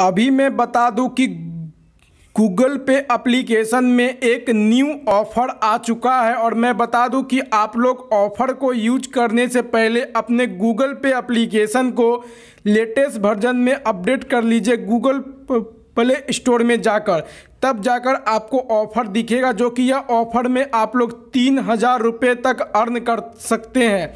अभी मैं बता दूं कि गूगल पे एप्लीकेशन में एक न्यू ऑफ़र आ चुका है और मैं बता दूं कि आप लोग ऑफ़र को यूज करने से पहले अपने गूगल पे एप्लीकेशन को लेटेस्ट वर्जन में अपडेट कर लीजिए गूगल प्ले स्टोर में जाकर तब जाकर आपको ऑफ़र दिखेगा जो कि यह ऑफ़र में आप लोग तीन हज़ार रुपये तक अर्न कर सकते हैं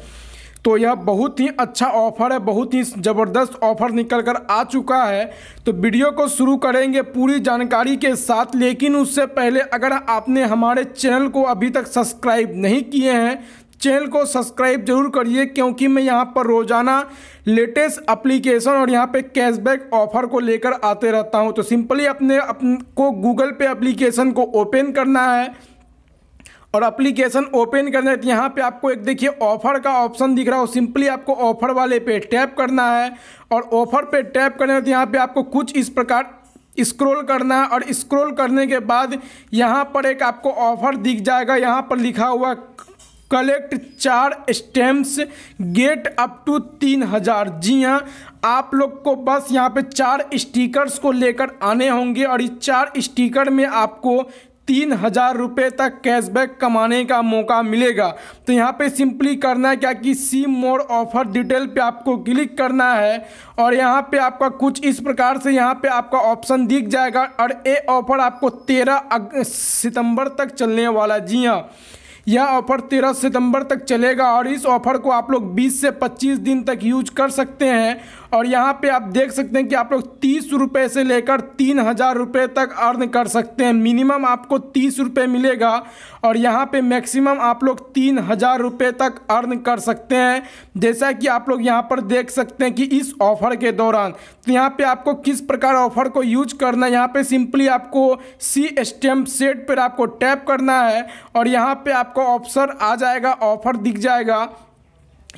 तो यह बहुत ही अच्छा ऑफर है बहुत ही ज़बरदस्त ऑफर निकल कर आ चुका है तो वीडियो को शुरू करेंगे पूरी जानकारी के साथ लेकिन उससे पहले अगर आपने हमारे चैनल को अभी तक सब्सक्राइब नहीं किए हैं चैनल को सब्सक्राइब जरूर करिए क्योंकि मैं यहाँ पर रोज़ाना लेटेस्ट एप्लीकेशन और यहाँ पे कैशबैक ऑफर को लेकर आते रहता हूँ तो सिंपली अपने अपन को गूगल पे एप्लीकेशन को ओपन करना है और अप्लीकेशन ओपन करने के तो यहाँ पे आपको एक देखिए ऑफर का ऑप्शन दिख रहा हो सिंपली आपको ऑफर वाले पे टैप करना है और ऑफर पे टैप करने के तो यहाँ पे आपको कुछ इस प्रकार स्क्रॉल करना है और स्क्रॉल करने के बाद यहाँ पर एक आपको ऑफर दिख जाएगा यहाँ पर लिखा हुआ कलेक्ट चार स्टैम्प्स गेट अप टू तीन हज़ार जी हाँ आप लोग को बस यहाँ पे चार स्टिकर्स को लेकर आने होंगे और इस चार स्टिकर में आपको तीन हज़ार रुपये तक कैशबैक कमाने का मौका मिलेगा तो यहाँ पे सिंपली करना है क्या कि सी मोड ऑफर डिटेल पे आपको क्लिक करना है और यहाँ पे आपका कुछ इस प्रकार से यहाँ पे आपका ऑप्शन दिख जाएगा और ये ऑफ़र आपको तेरह सितंबर तक चलने वाला जी हाँ यह ऑफर 13 सितंबर तक चलेगा और इस ऑफर को आप लोग 20 से 25 दिन तक यूज कर सकते हैं और यहाँ पे आप देख सकते हैं कि आप लोग तीस रुपये से लेकर तीन हज़ार रुपये तक अर्न कर सकते हैं मिनिमम आपको तीस रुपये मिलेगा और यहाँ पे मैक्सिमम आप लोग तीन हज़ार रुपये तक अर्न कर सकते हैं जैसा कि आप लोग यहाँ पर देख सकते हैं कि इस ऑफ़र के दौरान तो यहाँ पे आपको किस प्रकार ऑफ़र को यूज करना है यहाँ पर सिंपली आपको सी स्टेम सेट पर आपको टैप करना है और यहाँ पर आपको ऑप्शन आ जाएगा ऑफ़र दिख जाएगा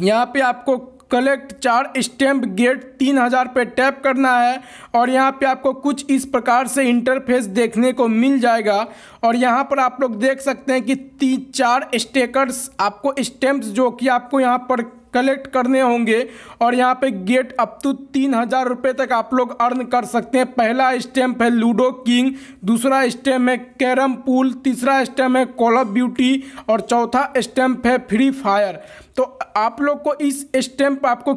यहाँ पे आपको कलेक्ट चार स्टैम्प गेट तीन हज़ार पे टैप करना है और यहाँ पे आपको कुछ इस प्रकार से इंटरफेस देखने को मिल जाएगा और यहाँ पर आप लोग देख सकते हैं कि तीन चार स्टेकर्स आपको स्टैम्प जो कि आपको यहाँ पर कलेक्ट करने होंगे और यहाँ पे गेट अप टू तीन हज़ार रुपये तक आप लोग अर्न कर सकते हैं पहला स्टैम्प है लूडो किंग दूसरा स्टैम्प है कैरम पूल तीसरा स्टैम्प है कॉल ऑफ ब्यूटी और चौथा स्टैम्प है फ्री फायर तो आप लोग को इस स्टैम्प आपको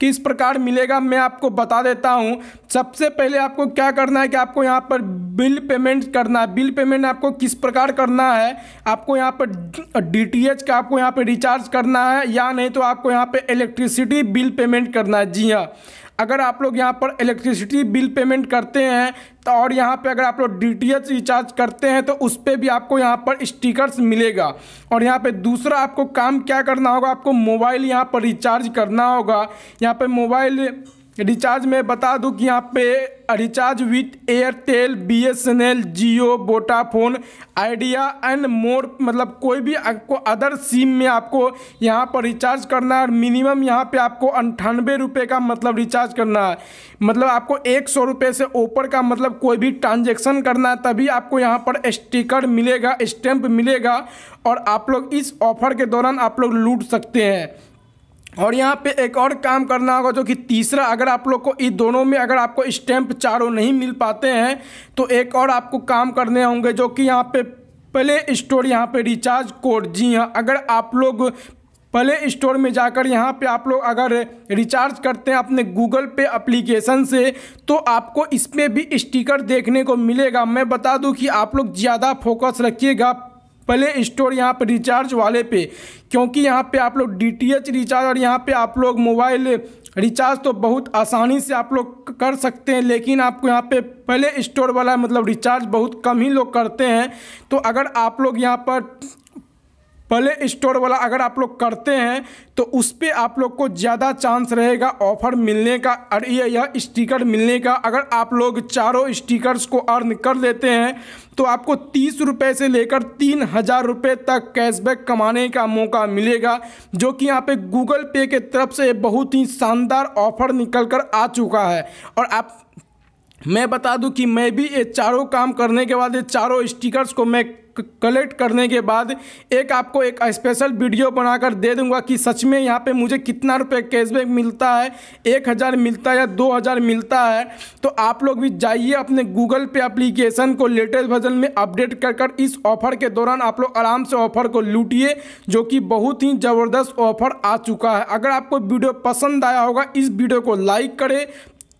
किस प्रकार मिलेगा मैं आपको बता देता हूँ सबसे पहले आपको क्या करना है कि आपको यहाँ पर बिल पेमेंट करना है बिल पेमेंट आपको किस प्रकार करना है आपको यहाँ पर डीटीएच का आपको यहाँ पर रिचार्ज करना है या नहीं तो आपको यहाँ पर इलेक्ट्रिसिटी बिल पेमेंट करना है जी हाँ अगर आप लोग यहाँ पर इलेक्ट्रिसिटी बिल पेमेंट करते हैं तो और यहाँ पे अगर आप लोग डी रिचार्ज करते हैं तो उस पर भी आपको यहाँ पर स्टिकर्स मिलेगा और यहाँ पे दूसरा आपको काम क्या करना होगा आपको मोबाइल यहाँ पर रिचार्ज करना होगा यहाँ पे मोबाइल रिचार्ज में बता दूं कि यहाँ पे recharge with Airtel B S N L Jio Vodafone Idea and more मतलब कोई भी आपको अदर सिम में आपको यहाँ पर रिचार्ज करना है और मिनिमम यहाँ पे आपको अंठानवे रुपये का मतलब रिचार्ज करना है मतलब आपको एक सौ रुपये से ऊपर का मतलब कोई भी ट्रांजेक्शन करना है तभी आपको यहाँ पर स्टिकर मिलेगा स्टैंप मिलेगा और आप लोग इस ऑफर के दौरान आप लोग लूट सकते हैं और यहाँ पे एक और काम करना होगा जो कि तीसरा अगर आप लोग को इन दोनों में अगर आपको स्टैम्प चारों नहीं मिल पाते हैं तो एक और आपको काम करने होंगे जो कि यहाँ पे प्ले स्टोर यहाँ पे रिचार्ज कोड जी हाँ अगर आप लोग प्ले स्टोर में जाकर यहाँ पे आप लोग अगर रिचार्ज करते हैं अपने गूगल पे अप्लीकेशन से तो आपको इसमें भी स्टिकर देखने को मिलेगा मैं बता दूँ कि आप लोग ज़्यादा फोकस रखिएगा प्ले स्टोर यहाँ पे रिचार्ज वाले पे क्योंकि यहाँ पे आप लोग डीटीएच रिचार्ज और यहाँ पे आप लोग मोबाइल रिचार्ज तो बहुत आसानी से आप लोग कर सकते हैं लेकिन आपको यहाँ पे प्ले स्टोर वाला मतलब रिचार्ज बहुत कम ही लोग करते हैं तो अगर आप लोग यहाँ पर पहले स्टोर वाला अगर आप लोग करते हैं तो उस पर आप लोग को ज़्यादा चांस रहेगा ऑफर मिलने का और यह स्टिकर मिलने का अगर आप लोग चारों स्टिकर्स को अर्न कर लेते हैं तो आपको तीस रुपये से लेकर तीन हज़ार रुपये तक कैशबैक कमाने का मौका मिलेगा जो कि यहाँ पे गूगल पे के तरफ से बहुत ही शानदार ऑफर निकल कर आ चुका है और आप मैं बता दूं कि मैं भी ये चारों काम करने के बाद ये चारों स्टिकर्स को मैं कलेक्ट करने के बाद एक आपको एक स्पेशल वीडियो बनाकर दे दूंगा कि सच में यहाँ पे मुझे कितना रुपए कैशबैक मिलता है एक हज़ार मिलता है या दो हज़ार मिलता है तो आप लोग भी जाइए अपने गूगल पे एप्लीकेशन को लेटेस्ट वर्जन में अपडेट कर कर इस ऑफर के दौरान आप लोग आराम से ऑफर को लूटिए जो कि बहुत ही ज़बरदस्त ऑफर आ चुका है अगर आपको वीडियो पसंद आया होगा इस वीडियो को लाइक करें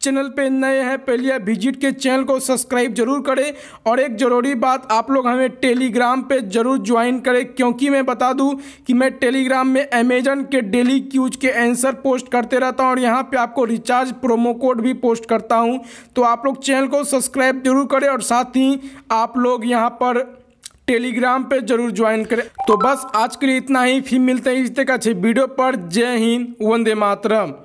चैनल पे नए हैं पहले विजिट के चैनल को सब्सक्राइब जरूर करें और एक ज़रूरी बात आप लोग हमें टेलीग्राम पे ज़रूर ज्वाइन करें क्योंकि मैं बता दूं कि मैं टेलीग्राम में अमेजन के डेली क्यूज के आंसर पोस्ट करते रहता हूं और यहां पे आपको रिचार्ज प्रोमो कोड भी पोस्ट करता हूं तो आप लोग चैनल को सब्सक्राइब जरूर करें और साथ ही आप लोग यहाँ पर टेलीग्राम पर जरूर ज्वाइन करें तो बस आज के लिए इतना ही फिर मिलते हैं इस तरह अच्छे वीडियो पर जय हिंद वंदे मातरम